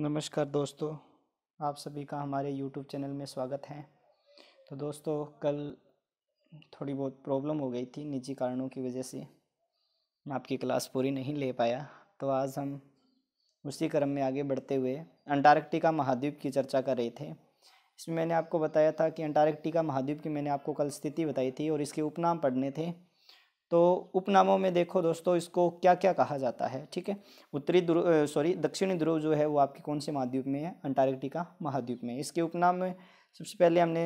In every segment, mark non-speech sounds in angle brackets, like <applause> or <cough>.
नमस्कार दोस्तों आप सभी का हमारे यूट्यूब चैनल में स्वागत है तो दोस्तों कल थोड़ी बहुत प्रॉब्लम हो गई थी निजी कारणों की वजह से मैं आपकी क्लास पूरी नहीं ले पाया तो आज हम उसी क्रम में आगे बढ़ते हुए अंटार्कटिका महाद्वीप की चर्चा कर रहे थे इसमें मैंने आपको बताया था कि अंटार्कटिका महाद्वीप की मैंने आपको कल स्थिति बताई थी और इसके उपनाम पढ़ने थे तो उपनामों में देखो दोस्तों इसको क्या क्या कहा जाता है ठीक है उत्तरी ध्रुव सॉरी दक्षिणी ध्रुव जो है वो आपकी कौन से महाद्वीप में है अंटार्कटिका महाद्वीप में इसके उपनाम में सबसे पहले हमने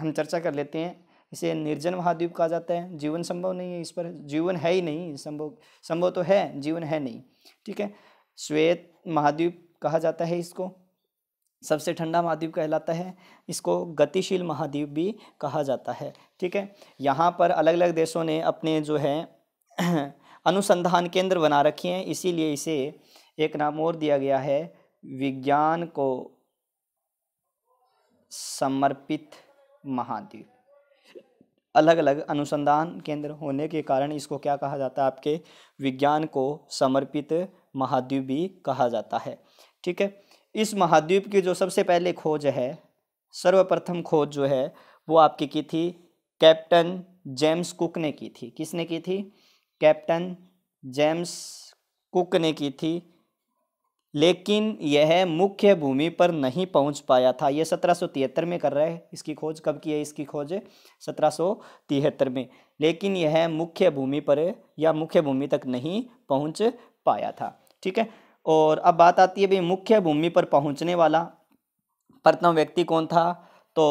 हम चर्चा कर लेते हैं इसे निर्जन महाद्वीप कहा जाता है जीवन संभव नहीं है इस पर जीवन है ही नहीं संभव संभव तो है जीवन है नहीं ठीक है श्वेत महाद्वीप कहा जाता है इसको सबसे ठंडा महाद्वीप कहलाता है इसको गतिशील महाद्वीप भी कहा जाता है ठीक है यहाँ पर अलग अलग देशों ने अपने जो है <clears throat> अनुसंधान केंद्र बना रखे हैं इसीलिए इसे एक नाम और दिया गया है विज्ञान को समर्पित महाद्वीप अलग अलग अनुसंधान केंद्र होने के कारण इसको क्या कहा जाता है आपके विज्ञान को समर्पित महाद्वीप भी कहा जाता है ठीक है इस महाद्वीप की जो सबसे पहले खोज है सर्वप्रथम खोज जो है वो आपकी की थी कैप्टन जेम्स कुक ने की थी किसने की थी कैप्टन जेम्स कुक ने की थी लेकिन यह मुख्य भूमि पर नहीं पहुंच पाया था यह सत्रह में कर रहा है इसकी खोज कब की है इसकी खोज सत्रह में लेकिन यह मुख्य भूमि पर या मुख्य भूमि तक नहीं पहुंच पाया था ठीक है और अब बात आती है भाई मुख्य भूमि पर पहुंचने वाला प्रथम व्यक्ति कौन था तो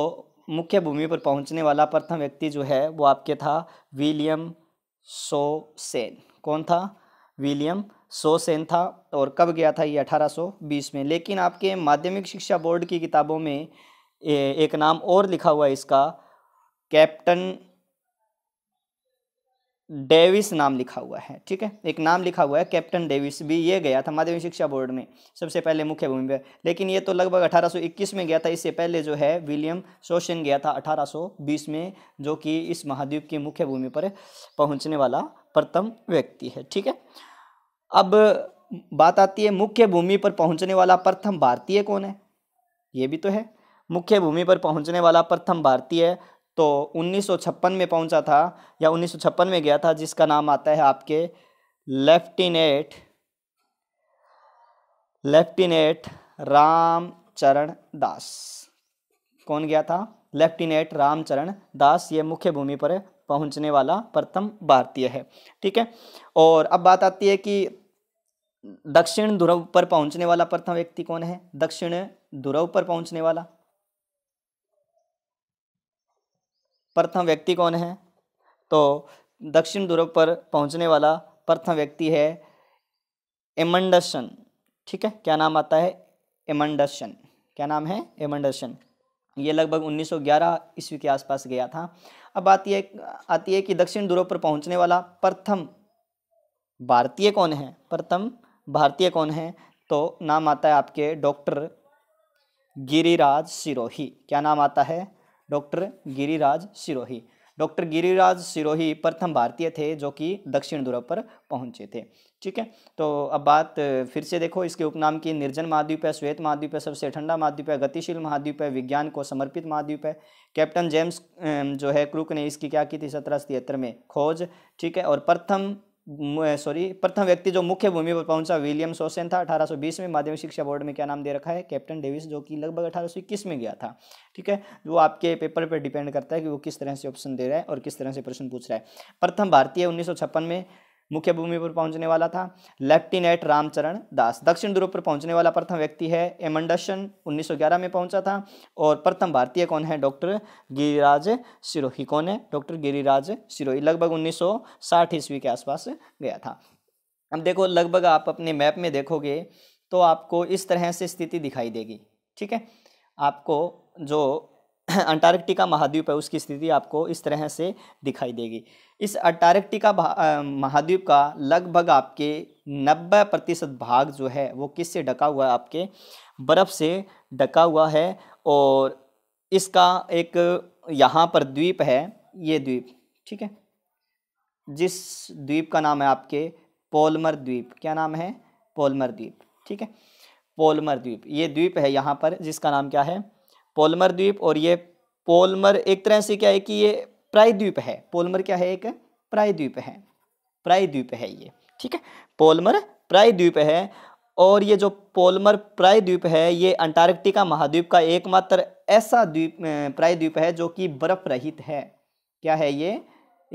मुख्य भूमि पर पहुंचने वाला प्रथम व्यक्ति जो है वो आपके था विलियम सोसेन कौन था विलियम सोसेन था और कब गया था ये 1820 में लेकिन आपके माध्यमिक शिक्षा बोर्ड की किताबों में एक नाम और लिखा हुआ है इसका कैप्टन डेविस नाम लिखा हुआ है ठीक है एक नाम लिखा हुआ है कैप्टन डेविस भी ये गया था माध्यमिक शिक्षा बोर्ड में सबसे पहले मुख्य भूमि पर लेकिन ये तो लगभग 1821 में गया था इससे पहले जो है विलियम सोशन गया था 1820 में जो कि इस महाद्वीप की मुख्य भूमि पर पहुंचने वाला प्रथम व्यक्ति है ठीक है अब बात आती है मुख्य भूमि पर पहुँचने वाला प्रथम भारतीय कौन है ये भी तो है मुख्य भूमि पर पहुँचने वाला प्रथम भारतीय तो उन्नीस में पहुंचा था या उन्नीस में गया था जिसका नाम आता है आपके लेफ्टिनेट लेफ्टिनेट रामचरण दास कौन गया था लेफ्टिनेट रामचरण दास ये मुख्य भूमि पर पहुंचने वाला प्रथम भारतीय है ठीक है और अब बात आती है कि दक्षिण ध्रुव पर पहुंचने वाला प्रथम व्यक्ति कौन है दक्षिण ध्रुव पर पहुंचने वाला प्रथम व्यक्ति कौन है तो दक्षिण ध्रुव पर पहुंचने वाला प्रथम व्यक्ति है एमंडसन ठीक है क्या नाम आता है एमंडसन क्या नाम है एमंडसन ये लगभग 1911 ईस्वी के आसपास गया था अब बात यह आती है कि दक्षिण ध्रुव पर पहुंचने वाला प्रथम भारतीय कौन है प्रथम भारतीय कौन है तो नाम आता है आपके डॉक्टर गिरिराज सिरोही क्या नाम आता है डॉक्टर गिरिराज सिरोही डॉक्टर गिरिराज सिरोही प्रथम भारतीय थे जो कि दक्षिण ध्रुव पर पहुंचे थे ठीक है तो अब बात फिर से देखो इसके उपनाम की निर्जन महाद्वीप है श्वेत महाद्वीप है सबसे ठंडा महाद्वीप है गतिशील महाद्वीप है विज्ञान को समर्पित महाद्वीप है कैप्टन जेम्स जो है क्रूक ने इसकी क्या की थी सत्रह में खोज ठीक है और प्रथम सॉरी प्रथम व्यक्ति जो मुख्य भूमि पर पहुंचा विलियम सोसेन था 1820 में माध्यमिक शिक्षा बोर्ड में क्या नाम दे रखा है कैप्टन डेविस जो कि लगभग 1821 में गया था ठीक है वो आपके पेपर पर डिपेंड करता है कि वो किस तरह से ऑप्शन दे रहा है और किस तरह से प्रश्न पूछ रहा है प्रथम भारतीय उन्नीस में मुख्य भूमि पर पहुंचने वाला था लेफ्टिनेंट रामचरण दास दक्षिण ध्रुव पर पहुंचने वाला प्रथम व्यक्ति है एमंडसन 1911 में पहुंचा था और प्रथम भारतीय कौन है डॉक्टर गिरिराज सिरोही कौन है डॉक्टर गिरिराज सिरोही लगभग 1960 ईस्वी के आसपास गया था अब देखो लगभग आप अपने मैप में देखोगे तो आपको इस तरह से स्थिति दिखाई देगी ठीक है आपको जो <clears throat> अंटार्कटिका महाद्वीप है उसकी स्थिति आपको इस तरह से दिखाई देगी इस अंटार्कटिका महाद्वीप का लगभग आपके 90 प्रतिशत भाग जो है वो किससे ढका हुआ है आपके बर्फ़ से ढका हुआ है और इसका एक यहाँ पर द्वीप है ये द्वीप ठीक है जिस द्वीप का नाम है आपके पोलमर द्वीप क्या नाम है पोलमर द्वीप ठीक है पोलमर द्वीप ये द्वीप है यहाँ पर जिसका नाम क्या है पोलमर द्वीप और ये पोलमर एक तरह से क्या है कि ये प्रायद्वीप है पोलमर क्या है एक प्रायद्वीप है प्रायद्वीप है ये ठीक है पोलमर प्रायद्वीप है और ये जो पोलमर प्रायद्वीप है ये अंटार्कटिका महाद्वीप का एकमात्र ऐसा द्वीप प्रायद्वीप है जो कि बर्फ रहित है क्या है ये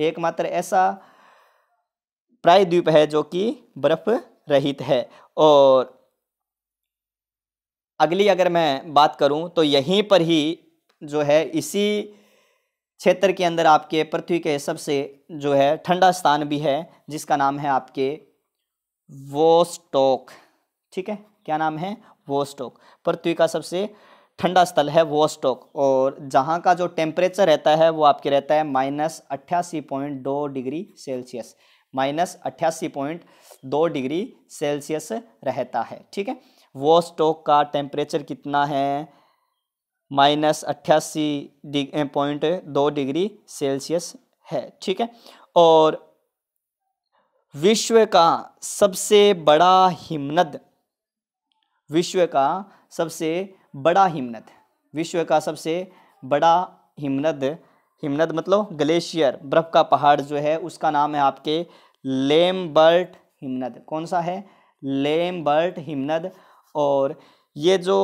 एकमात्र ऐसा प्रायद्वीप है जो कि बर्फ रहित है और अगली अगर मैं बात करूं तो यहीं पर ही जो है इसी क्षेत्र के अंदर आपके पृथ्वी के सबसे जो है ठंडा स्थान भी है जिसका नाम है आपके वोस्टोक ठीक है क्या नाम है वोस्टोक पृथ्वी का सबसे ठंडा स्थल है वोस्टोक और जहाँ का जो टेम्परेचर रहता है वो आपके रहता है माइनस अट्ठासी पॉइंट दो डिग्री सेल्सियस माइनस अट्ठासी पॉइंट दो डिग्री सेल्सियस रहता है ठीक है वोस्टोक का टेम्परेचर कितना है माइनस अट्ठासी पॉइंट दो डिग्री सेल्सियस है ठीक है और विश्व का सबसे बड़ा हिमनद विश्व का सबसे बड़ा हिमनद विश्व का सबसे बड़ा हिमनद हिमनद मतलब ग्लेशियर बर्फ का पहाड़ जो है उसका नाम है आपके लेमबर्ट हिमनद कौन सा है लेमबर्ट हिमनद और ये जो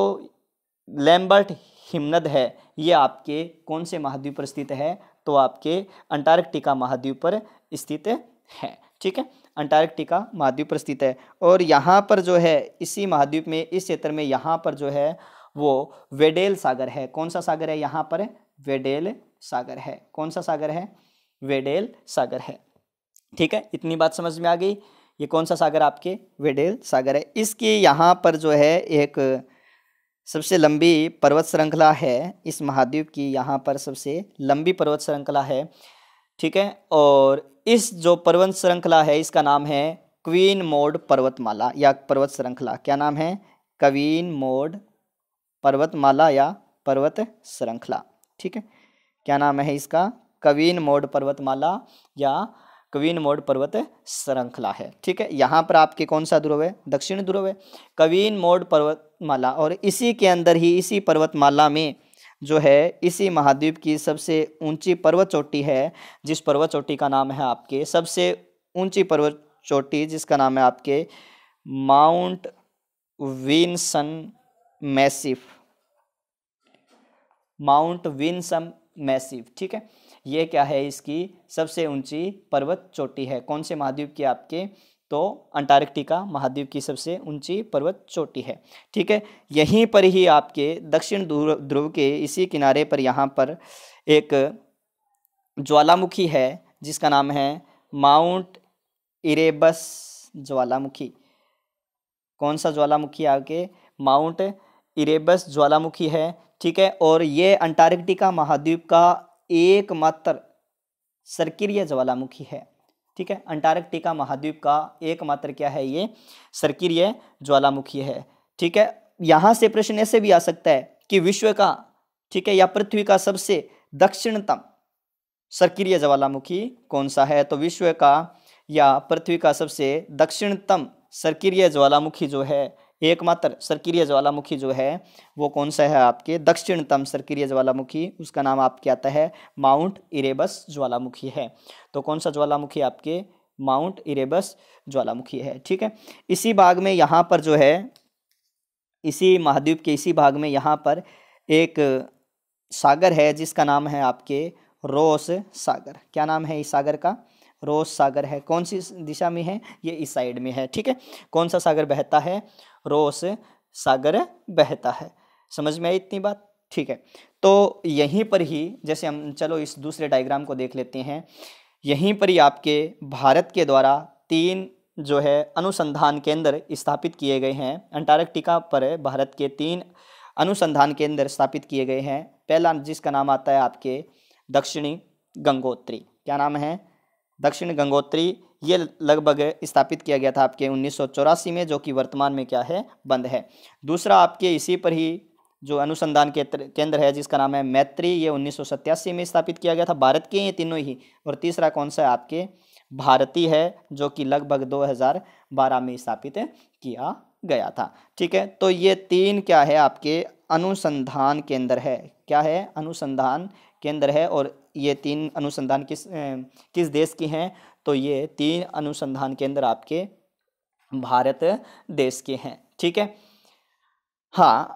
लेम्बर्ट हिमनद है ये आपके कौन से महाद्वीप पर स्थित है तो आपके अंटार्कटिका महाद्वीप पर स्थित है ठीक है अंटार्कटिका महाद्वीप पर स्थित है और यहाँ पर जो है इसी महाद्वीप में इस क्षेत्र में यहाँ पर जो है वो वेडेल सागर है कौन सा सागर है यहाँ पर वेडेल सागर है कौन सा सागर है वेडेल सागर है ठीक है इतनी बात समझ में आ गई ये कौन सा सागर आपके वेडेल सागर है इसके यहाँ पर जो है एक सबसे लंबी पर्वत श्रृंखला है इस महाद्वीप की यहाँ पर सबसे लंबी पर्वत श्रृंखला है ठीक है और इस जो पर्वत श्रृंखला है इसका नाम है क्वीन मोड पर्वतमाला या पर्वत श्रृंखला क्या नाम है कवीन मोड पर्वतमाला या पर्वत श्रृंखला ठीक है क्या नाम है इसका कवीन मोड पर्वतमाला या क्वीन मोड पर्वत श्रृंखला है ठीक है यहाँ पर आपके कौन सा ध्रुव है दक्षिण ध्रुव है कवीन मोड पर्वतमाला और इसी के अंदर ही इसी पर्वतमाला में जो है इसी महाद्वीप की सबसे ऊंची पर्वत चोटी है जिस पर्वत चोटी का नाम है आपके सबसे ऊंची पर्वत चोटी जिसका नाम है आपके Mount Vinson Massif Mount Vinson Massif ठीक है ये क्या है इसकी सबसे ऊंची पर्वत चोटी है कौन से महाद्वीप की आपके तो अंटार्कटिका महाद्वीप की सबसे ऊंची पर्वत चोटी है ठीक है यहीं पर ही आपके दक्षिण ध्रुव के इसी किनारे पर यहाँ पर एक ज्वालामुखी है जिसका नाम है माउंट इरेबस ज्वालामुखी कौन सा ज्वालामुखी आपके माउंट इरेबस ज्वालामुखी है ठीक है और ये अंटार्कटिका महाद्वीप का एकमात्र सर्किरीय ज्वालामुखी है ठीक है अंटार्कटिका महाद्वीप का एकमात्र क्या है ये सर्किरीय ज्वालामुखी है ठीक है यहाँ से प्रश्न ऐसे भी आ सकता है कि विश्व का ठीक है या पृथ्वी का सबसे दक्षिणतम सरक्रिय ज्वालामुखी कौन सा है तो विश्व का या पृथ्वी का सबसे दक्षिणतम सर्किरीय ज्वालामुखी जो है एकमात्र सर्किरीय ज्वालामुखी जो है वो कौन सा है आपके दक्षिणतम सर्किरीय ज्वालामुखी उसका नाम आपके आता है माउंट इरेबस ज्वालामुखी है तो कौन सा ज्वालामुखी आपके माउंट इरेबस ज्वालामुखी है ठीक है इसी भाग में यहाँ पर जो है इसी महाद्वीप के इसी भाग में यहाँ पर एक सागर है जिसका नाम है आपके रोस सागर क्या नाम है इस सागर का रोस सागर है कौन सी दिशा में है ये इस साइड में है ठीक है कौन सा सागर बहता है रो से सागर बहता है समझ में आई इतनी बात ठीक है तो यहीं पर ही जैसे हम चलो इस दूसरे डायग्राम को देख लेते हैं यहीं पर ही आपके भारत के द्वारा तीन जो है अनुसंधान केंद्र स्थापित किए गए हैं अंटार्कटिका पर भारत के तीन अनुसंधान केंद्र स्थापित किए गए हैं पहला जिसका नाम आता है आपके दक्षिणी गंगोत्री क्या नाम है दक्षिण गंगोत्री ये लगभग स्थापित किया गया था आपके उन्नीस में जो कि वर्तमान में क्या है बंद है दूसरा आपके इसी पर ही जो अनुसंधान केंद्र है जिसका नाम है मैत्री ये उन्नीस में स्थापित किया गया था भारत के ये तीनों ही और तीसरा कौन सा आपके भारती है जो कि लगभग 2012 में स्थापित किया गया था ठीक है तो ये तीन क्या है आपके अनुसंधान केंद्र है क्या है अनुसंधान केंद्र है और ये तीन अनुसंधान किस किस देश की हैं तो ये तीन अनुसंधान केंद्र आपके भारत देश के हैं ठीक है हाँ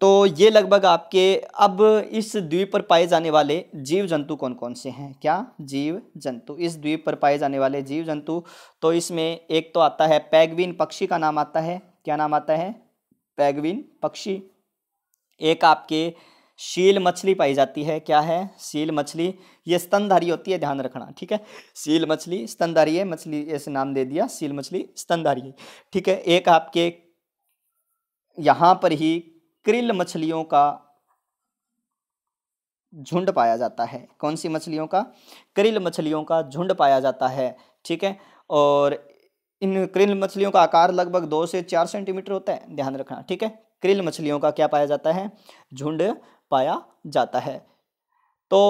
तो ये लगभग आपके अब इस द्वीप पर पाए जाने वाले जीव जंतु कौन कौन से हैं क्या जीव जंतु इस द्वीप पर पाए जाने वाले जीव जंतु तो इसमें एक तो आता है पैगविन पक्षी का नाम आता है क्या नाम आता है पैगविन पक्षी एक आपके शील मछली पाई जाती है क्या है शील मछली ये स्तनधारी होती है ध्यान रखना ठीक है शील मछली स्तनधारी है मछली ऐसे नाम दे दिया शील मछली स्तनधारी ठीक है एक आपके यहाँ पर ही क्रिल मछलियों का झुंड पाया जाता है कौन सी मछलियों का क्रिल मछलियों का झुंड पाया जाता है ठीक है और इन क्रिल मछलियों का आकार लगभग दो से चार सेंटीमीटर होता है ध्यान रखना ठीक है क्रिल मछलियों का क्या पाया जाता है झुंड पाया जाता है तो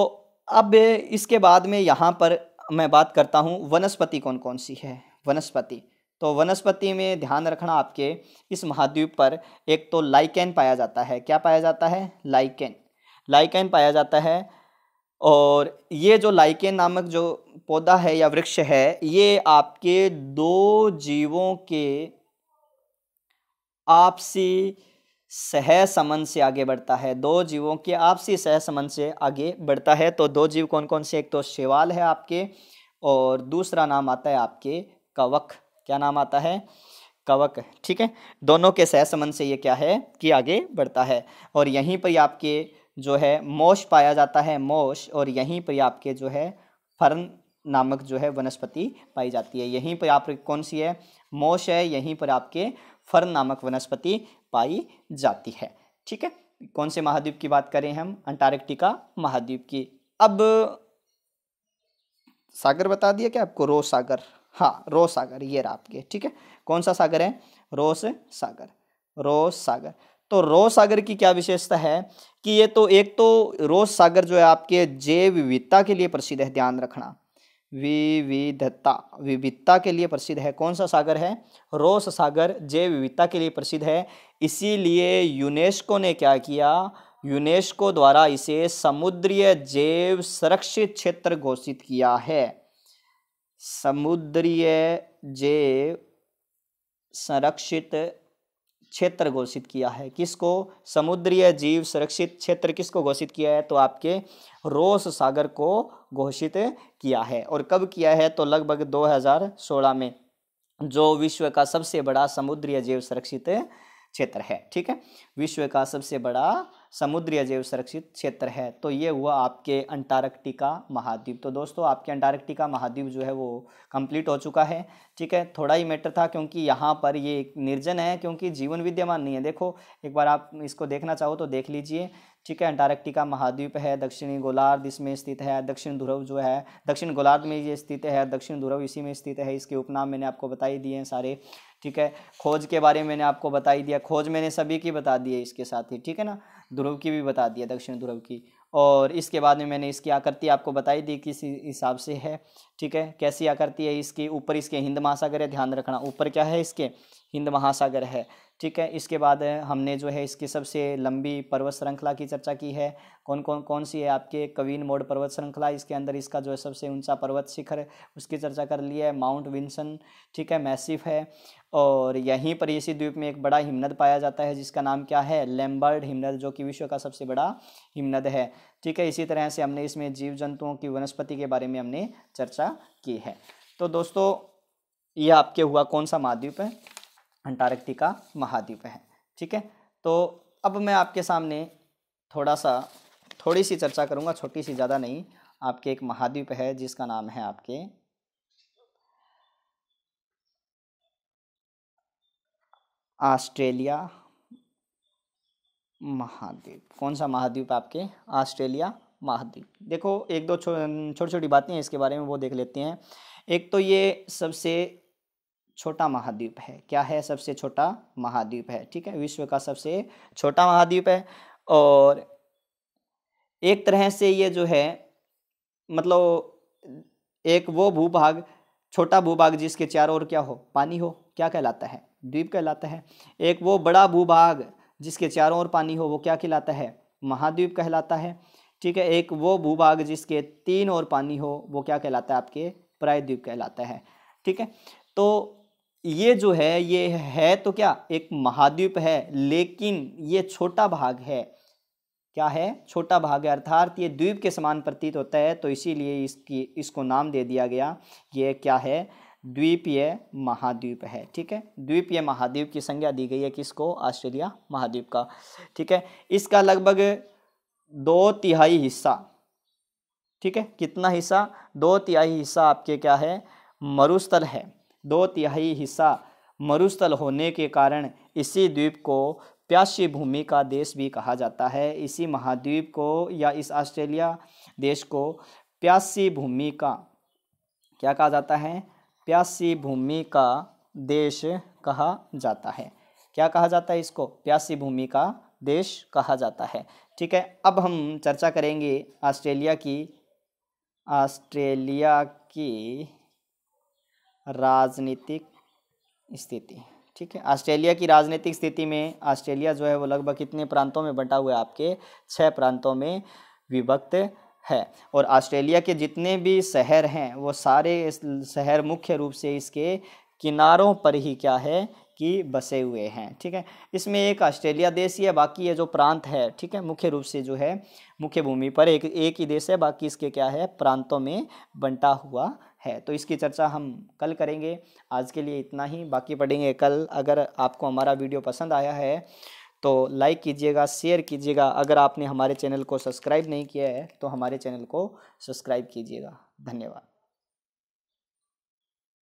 अब इसके बाद में यहाँ पर मैं बात करता हूँ वनस्पति कौन कौन सी है वनस्पति तो वनस्पति में ध्यान रखना आपके इस महाद्वीप पर एक तो लाइकेन पाया जाता है क्या पाया जाता है लाइकेन लाइकेन पाया जाता है और ये जो लाइकेन नामक जो पौधा है या वृक्ष है ये आपके दो जीवों के आपसी सह समन से आगे बढ़ता है दो जीवों के आपसी सह समन से आगे बढ़ता है तो दो जीव कौन कौन से एक तो शिवाल है आपके और दूसरा नाम आता है आपके कवक क्या नाम आता है कवक ठीक है दोनों के सहसंबंध से ये क्या है कि आगे बढ़ता है और यहीं पर आपके जो है मोश पाया जाता है मोश और यहीं पर आपके जो है फर्न नामक जो है वनस्पति पाई जाती है यहीं पर आप कौन सी है मोश है यहीं पर आपके फर्न नामक वनस्पति पाई जाती है ठीक है कौन से महाद्वीप की बात करें हम अंटार्कटिका महाद्वीप की अब सागर बता दिया क्या आपको रो सागर हाँ रो सागर ये रहा आपके ठीक है कौन सा सागर है रोस सागर रोस सागर तो रोस सागर की क्या विशेषता है कि ये तो एक तो रोस सागर जो है आपके जैव विविधता के लिए प्रसिद्ध है ध्यान रखना विविधता विविधता के लिए प्रसिद्ध है कौन सा सागर है रोस सागर जैव विविधता के लिए प्रसिद्ध है इसीलिए यूनेस्को ने क्या किया यूनेस्को द्वारा इसे समुद्रीय जैव संरक्षित क्षेत्र घोषित किया है समुद्रीय जे संरक्षित क्षेत्र घोषित किया है किसको समुद्रीय जीव संरक्षित क्षेत्र किसको घोषित किया है तो आपके रोस सागर को घोषित किया है और कब किया है तो लगभग 2016 में जो विश्व का सबसे बड़ा समुद्रीय जीव संरक्षित क्षेत्र है ठीक है विश्व का सबसे बड़ा समुद्रीय जैव संरक्षित क्षेत्र है तो ये हुआ आपके अंटार्कटिका महाद्वीप तो दोस्तों आपके अंटार्कटिका महाद्वीप जो है वो कंप्लीट हो चुका है ठीक है थोड़ा ही मैटर था क्योंकि यहाँ पर ये निर्जन है क्योंकि जीवन विद्यमान नहीं है देखो एक बार आप इसको देखना चाहो तो देख लीजिए ठीक है अंटार्कटिका महाद्वीप है दक्षिणी गोलार्ध इसमें स्थित है दक्षिण ध्रुव जो है दक्षिण गोलार्ध में ये स्थित है दक्षिण ध्रुव इसी में स्थित है इसके उपनाम मैंने आपको बताई दिए हैं सारे ठीक है खोज के बारे में मैंने आपको बता ही दिया खोज मैंने सभी की बता दी है इसके साथ ही ठीक है ना ध्रुव की भी बता दिया दक्षिण ध्रुव की और इसके बाद में मैंने इसकी आकृति आपको बताई दी किस हिसाब से है ठीक है कैसी आकृति है इसकी ऊपर इसके हिंद महासागर है ध्यान रखना ऊपर क्या है इसके हिंद महासागर है ठीक है इसके बाद हमने जो है इसकी सबसे लंबी पर्वत श्रृंखला की चर्चा की है कौन कौन कौन सी है आपके कवीन मोड पर्वत श्रृंखला इसके अंदर इसका जो है सबसे ऊंचा पर्वत शिखर उसकी चर्चा कर ली है माउंट विंसन ठीक है मैसिफ है और यहीं पर इसी द्वीप में एक बड़ा हिमनद पाया जाता है जिसका नाम क्या है लैम्बर्ड हिमनद जो कि विश्व का सबसे बड़ा हिमनद है ठीक है इसी तरह से हमने इसमें जीव जंतुओं की वनस्पति के बारे में हमने चर्चा की है तो दोस्तों ये आपके हुआ कौन सा महाद्वीप है अंटार्कटिका महाद्वीप है ठीक है तो अब मैं आपके सामने थोड़ा सा थोड़ी सी चर्चा करूँगा छोटी सी ज़्यादा नहीं आपके एक महाद्वीप है जिसका नाम है आपके ऑस्ट्रेलिया महाद्वीप कौन सा महाद्वीप आपके ऑस्ट्रेलिया महाद्वीप देखो एक दो छोटी छोटी छोड़ बातें हैं इसके बारे में वो देख लेते हैं एक तो ये सबसे छोटा महाद्वीप है क्या है सबसे छोटा महाद्वीप है ठीक है विश्व का सबसे छोटा महाद्वीप है और एक तरह से ये जो है मतलब एक वो भूभाग छोटा भूभाग जिसके चारों ओर क्या हो पानी हो क्या कहलाता है द्वीप कहलाता है एक वो बड़ा भूभाग जिसके चारों ओर पानी हो वो क्या कहलाता है महाद्वीप कहलाता है ठीक है एक वो भूभाग जिसके तीन और पानी हो वो क्या कहलाता है आपके प्रायद्वीप कहलाता है ठीक है तो ये जो है ये है तो क्या एक महाद्वीप है लेकिन ये छोटा भाग है क्या है छोटा भाग है अर्थात ये द्वीप के समान प्रतीत होता है तो इसीलिए इसकी इसको नाम दे दिया गया ये क्या है द्वीपीय महाद्वीप है ठीक है द्वीपीय महाद्वीप की संज्ञा दी गई है किसको ऑस्ट्रेलिया महाद्वीप का ठीक है इसका लगभग दो तिहाई हिस्सा ठीक है कितना हिस्सा दो तिहाई हिस्सा आपके क्या है मरुस्थल है दो तिहाई हिस्सा मरुस्थल होने के कारण इसी द्वीप को प्यासी भूमि का देश भी कहा जाता है इसी महाद्वीप को या इस ऑस्ट्रेलिया देश को प्यासी भूमि का क्या कहा जाता है प्यासी भूमि का देश कहा जाता है क्या कहा जाता है इसको प्यासी भूमि का देश कहा जाता है ठीक है अब हम चर्चा करेंगे ऑस्ट्रेलिया की ऑस्ट्रेलिया की राजनीतिक स्थिति ठीक है ऑस्ट्रेलिया की राजनीतिक स्थिति में ऑस्ट्रेलिया जो है वो लगभग कितने प्रांतों में बंटा हुआ है आपके छः प्रांतों में विभक्त है और ऑस्ट्रेलिया के जितने भी शहर हैं वो सारे शहर मुख्य रूप से इसके किनारों पर ही क्या है कि बसे हुए हैं ठीक है इसमें एक ऑस्ट्रेलिया देश ही है बाकी ये जो प्रांत है ठीक है मुख्य रूप से जो है मुख्य भूमि पर एक एक ही देश है बाकी इसके क्या है प्रांतों में बंटा हुआ है तो इसकी चर्चा हम कल करेंगे आज के लिए इतना ही बाकी पढ़ेंगे कल अगर आपको हमारा वीडियो पसंद आया है तो लाइक कीजिएगा शेयर कीजिएगा अगर आपने हमारे चैनल को सब्सक्राइब नहीं किया है तो हमारे चैनल को सब्सक्राइब कीजिएगा धन्यवाद